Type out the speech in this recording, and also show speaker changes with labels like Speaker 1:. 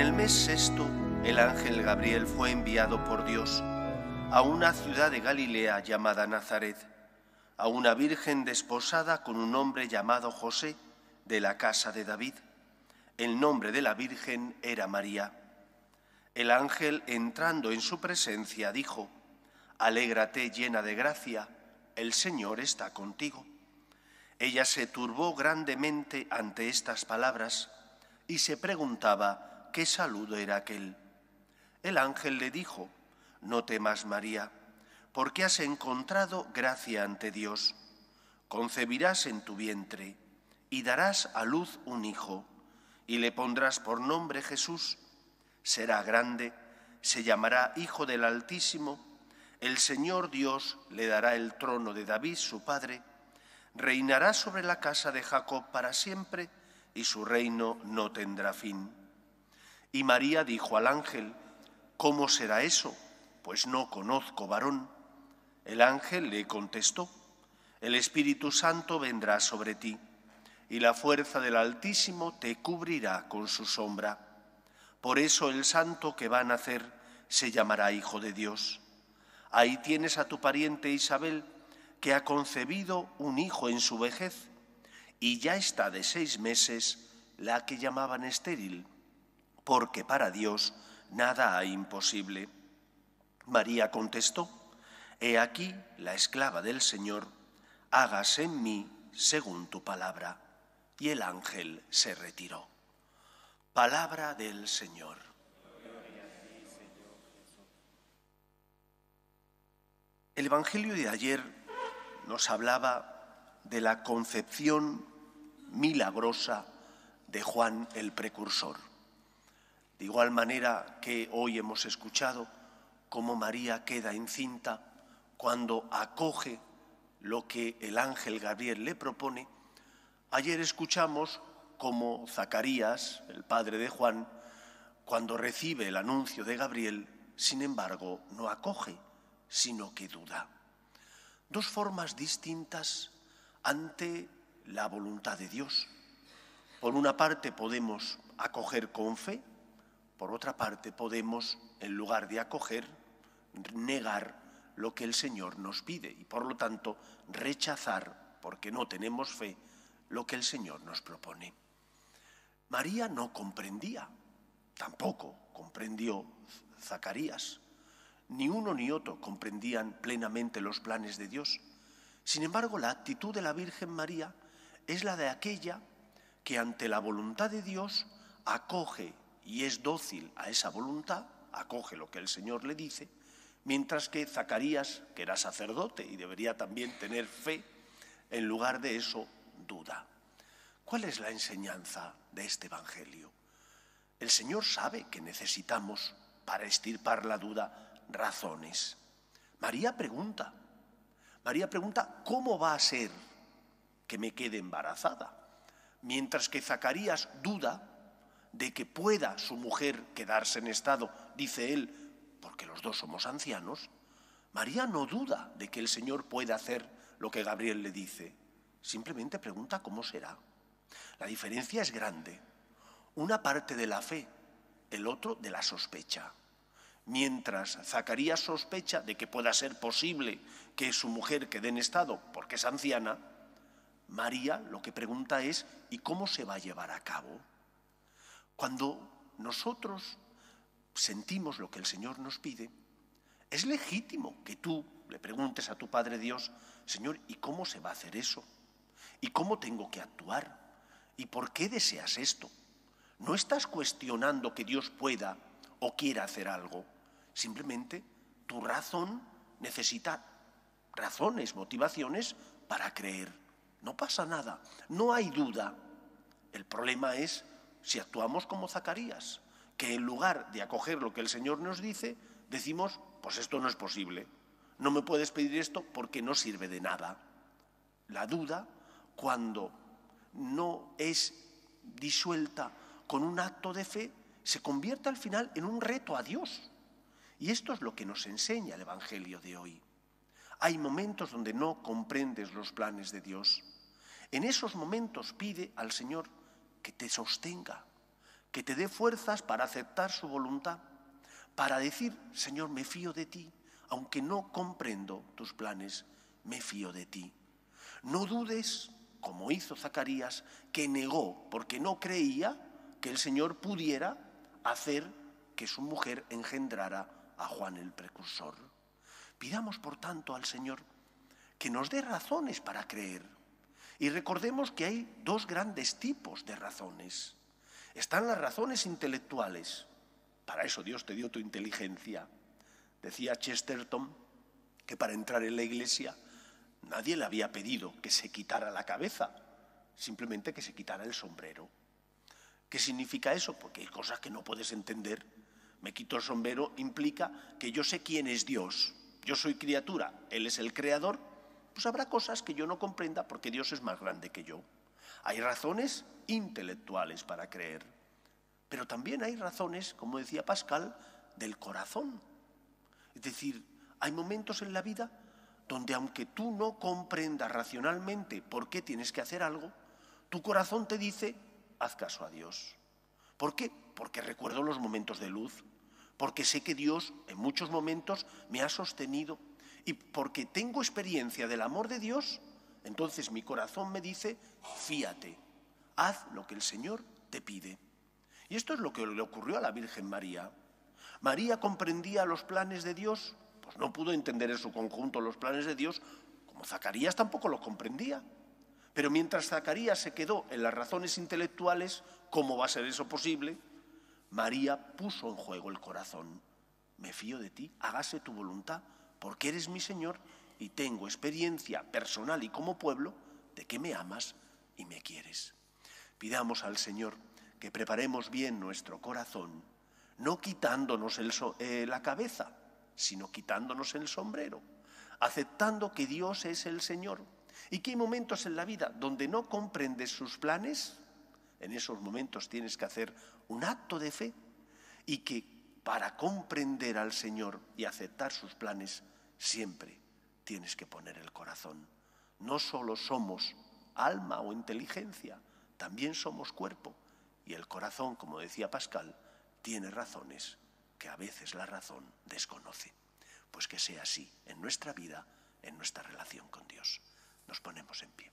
Speaker 1: el mes sexto, el ángel Gabriel fue enviado por Dios a una ciudad de Galilea llamada Nazaret, a una virgen desposada con un hombre llamado José, de la casa de David. El nombre de la virgen era María. El ángel, entrando en su presencia, dijo, Alégrate llena de gracia, el Señor está contigo. Ella se turbó grandemente ante estas palabras y se preguntaba, ¿qué saludo era aquel? El ángel le dijo, No temas, María, porque has encontrado gracia ante Dios. Concebirás en tu vientre y darás a luz un hijo, y le pondrás por nombre Jesús. Será grande, se llamará Hijo del Altísimo, el Señor Dios le dará el trono de David, su padre, reinará sobre la casa de Jacob para siempre, y su reino no tendrá fin y María dijo al ángel, ¿cómo será eso? Pues no conozco varón. El ángel le contestó, el Espíritu Santo vendrá sobre ti, y la fuerza del Altísimo te cubrirá con su sombra. Por eso el santo que va a nacer se llamará Hijo de Dios. Ahí tienes a tu pariente Isabel, que ha concebido un hijo en su vejez, y ya está de seis meses la que llamaban estéril porque para Dios nada hay imposible. María contestó, He aquí la esclava del Señor, hágase en mí según tu palabra. Y el ángel se retiró. Palabra del Señor. El Evangelio de ayer nos hablaba de la concepción milagrosa de Juan el Precursor. De igual manera que hoy hemos escuchado cómo María queda encinta cuando acoge lo que el ángel Gabriel le propone, ayer escuchamos cómo Zacarías, el padre de Juan, cuando recibe el anuncio de Gabriel, sin embargo, no acoge, sino que duda. Dos formas distintas ante la voluntad de Dios. Por una parte podemos acoger con fe por otra parte, podemos, en lugar de acoger, negar lo que el Señor nos pide y, por lo tanto, rechazar, porque no tenemos fe, lo que el Señor nos propone. María no comprendía, tampoco comprendió Zacarías. Ni uno ni otro comprendían plenamente los planes de Dios. Sin embargo, la actitud de la Virgen María es la de aquella que ante la voluntad de Dios acoge y es dócil a esa voluntad, acoge lo que el Señor le dice, mientras que Zacarías, que era sacerdote y debería también tener fe, en lugar de eso duda. ¿Cuál es la enseñanza de este Evangelio? El Señor sabe que necesitamos, para estirpar la duda, razones. María pregunta, María pregunta, ¿cómo va a ser que me quede embarazada? Mientras que Zacarías duda de que pueda su mujer quedarse en estado, dice él, porque los dos somos ancianos, María no duda de que el Señor pueda hacer lo que Gabriel le dice, simplemente pregunta cómo será. La diferencia es grande. Una parte de la fe, el otro de la sospecha. Mientras Zacarías sospecha de que pueda ser posible que su mujer quede en estado porque es anciana, María lo que pregunta es ¿y cómo se va a llevar a cabo? Cuando nosotros sentimos lo que el Señor nos pide, es legítimo que tú le preguntes a tu Padre Dios, Señor, ¿y cómo se va a hacer eso? ¿Y cómo tengo que actuar? ¿Y por qué deseas esto? No estás cuestionando que Dios pueda o quiera hacer algo. Simplemente tu razón necesita razones, motivaciones para creer. No pasa nada, no hay duda. El problema es si actuamos como Zacarías, que en lugar de acoger lo que el Señor nos dice, decimos, pues esto no es posible, no me puedes pedir esto porque no sirve de nada. La duda, cuando no es disuelta con un acto de fe, se convierte al final en un reto a Dios. Y esto es lo que nos enseña el Evangelio de hoy. Hay momentos donde no comprendes los planes de Dios. En esos momentos pide al Señor que te sostenga, que te dé fuerzas para aceptar su voluntad, para decir, Señor, me fío de ti, aunque no comprendo tus planes, me fío de ti. No dudes, como hizo Zacarías, que negó porque no creía que el Señor pudiera hacer que su mujer engendrara a Juan el precursor. Pidamos, por tanto, al Señor que nos dé razones para creer y recordemos que hay dos grandes tipos de razones. Están las razones intelectuales. Para eso Dios te dio tu inteligencia. Decía Chesterton que para entrar en la iglesia nadie le había pedido que se quitara la cabeza, simplemente que se quitara el sombrero. ¿Qué significa eso? Porque hay cosas que no puedes entender. Me quito el sombrero implica que yo sé quién es Dios. Yo soy criatura, Él es el creador pues habrá cosas que yo no comprenda porque Dios es más grande que yo. Hay razones intelectuales para creer, pero también hay razones, como decía Pascal, del corazón. Es decir, hay momentos en la vida donde aunque tú no comprendas racionalmente por qué tienes que hacer algo, tu corazón te dice, haz caso a Dios. ¿Por qué? Porque recuerdo los momentos de luz, porque sé que Dios en muchos momentos me ha sostenido y porque tengo experiencia del amor de Dios, entonces mi corazón me dice, fíate, haz lo que el Señor te pide. Y esto es lo que le ocurrió a la Virgen María. María comprendía los planes de Dios, pues no pudo entender en su conjunto los planes de Dios, como Zacarías tampoco los comprendía. Pero mientras Zacarías se quedó en las razones intelectuales, ¿cómo va a ser eso posible? María puso en juego el corazón. Me fío de ti, hágase tu voluntad, porque eres mi Señor y tengo experiencia personal y como pueblo de que me amas y me quieres. Pidamos al Señor que preparemos bien nuestro corazón, no quitándonos eh, la cabeza, sino quitándonos el sombrero, aceptando que Dios es el Señor. Y que hay momentos en la vida donde no comprendes sus planes, en esos momentos tienes que hacer un acto de fe y que para comprender al Señor y aceptar sus planes, siempre tienes que poner el corazón. No solo somos alma o inteligencia, también somos cuerpo. Y el corazón, como decía Pascal, tiene razones que a veces la razón desconoce. Pues que sea así en nuestra vida, en nuestra relación con Dios. Nos ponemos en pie.